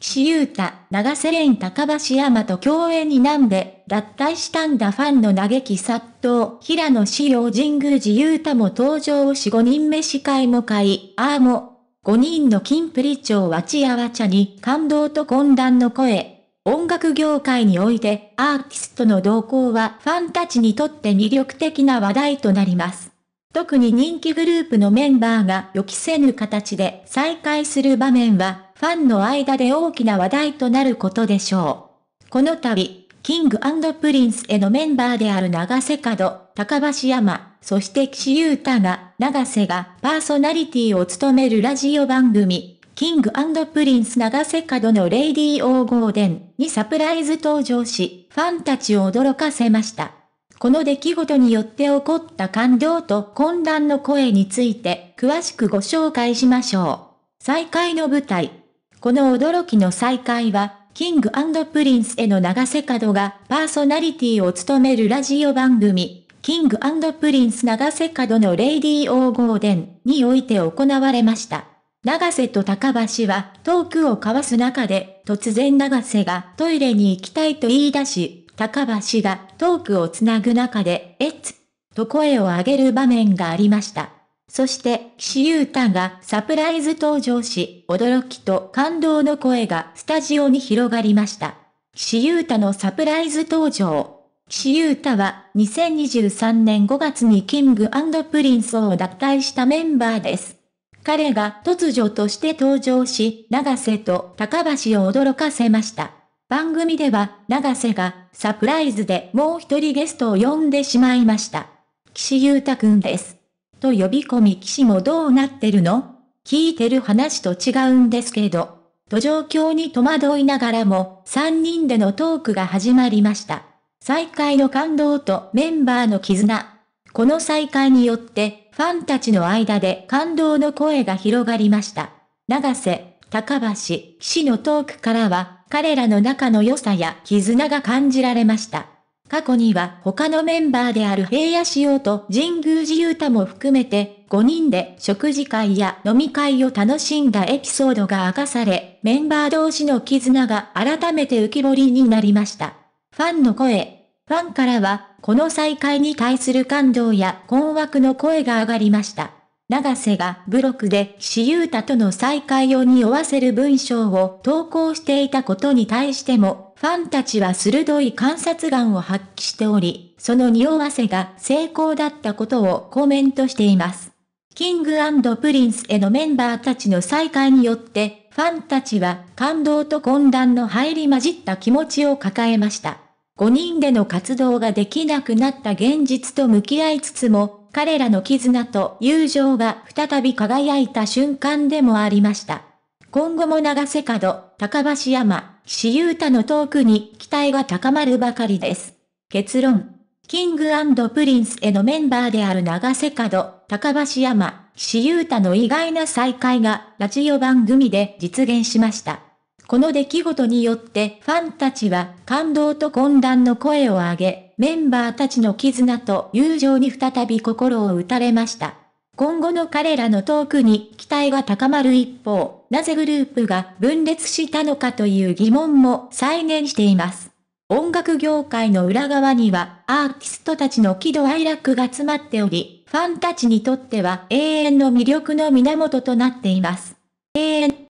岸優太、長瀬廉高橋山と共演になんで、脱退したんだファンの嘆き殺到、平野志耀神宮寺優太も登場し5人目司会も買い、あーも、5人の金プリ長はちやわちゃに感動と混乱の声。音楽業界においてアーティストの動向はファンたちにとって魅力的な話題となります。特に人気グループのメンバーが予期せぬ形で再会する場面はファンの間で大きな話題となることでしょう。この度、キングプリンスへのメンバーである長瀬角、高橋山、そして岸優太が、長瀬がパーソナリティを務めるラジオ番組、キングプリンス長瀬角のレイディー・オー・ゴーデンにサプライズ登場し、ファンたちを驚かせました。この出来事によって起こった感動と混乱の声について、詳しくご紹介しましょう。再会の舞台、この驚きの再会は、キングプリンスへの長瀬角がパーソナリティを務めるラジオ番組、キングプリンス長瀬角のレイディー・オー・ゴーデンにおいて行われました。長瀬と高橋はトークを交わす中で、突然長瀬がトイレに行きたいと言い出し、高橋がトークをつなぐ中で、えっつ、と声を上げる場面がありました。そして、岸優太がサプライズ登場し、驚きと感動の声がスタジオに広がりました。岸優太のサプライズ登場。岸優太は2023年5月にキングプリンスを脱退したメンバーです。彼が突如として登場し、長瀬と高橋を驚かせました。番組では、長瀬がサプライズでもう一人ゲストを呼んでしまいました。岸優太くんです。と呼び込み騎士もどうなってるの聞いてる話と違うんですけど、と状況に戸惑いながらも、3人でのトークが始まりました。再会の感動とメンバーの絆。この再会によって、ファンたちの間で感動の声が広がりました。長瀬、高橋、騎士のトークからは、彼らの仲の良さや絆が感じられました。過去には他のメンバーである平野潮と神宮寺雄太も含めて、5人で食事会や飲み会を楽しんだエピソードが明かされ、メンバー同士の絆が改めて浮き彫りになりました。ファンの声。ファンからは、この再会に対する感動や困惑の声が上がりました。長瀬がブログで岸優太との再会を匂わせる文章を投稿していたことに対してもファンたちは鋭い観察眼を発揮しており、その匂わせが成功だったことをコメントしています。キングプリンスへのメンバーたちの再会によって、ファンたちは感動と混乱の入り混じった気持ちを抱えました。5人での活動ができなくなった現実と向き合いつつも、彼らの絆と友情が再び輝いた瞬間でもありました。今後も長瀬角、高橋山、私有他のトークに期待が高まるばかりです。結論。キングプリンスへのメンバーである長瀬角、高橋山、岸優太の意外な再会がラジオ番組で実現しました。この出来事によってファンたちは感動と混乱の声を上げ、メンバーたちの絆と友情に再び心を打たれました。今後の彼らのトークに期待が高まる一方、なぜグループが分裂したのかという疑問も再現しています。音楽業界の裏側には、アーティストたちの喜怒哀楽が詰まっており、ファンたちにとっては永遠の魅力の源となっています。永遠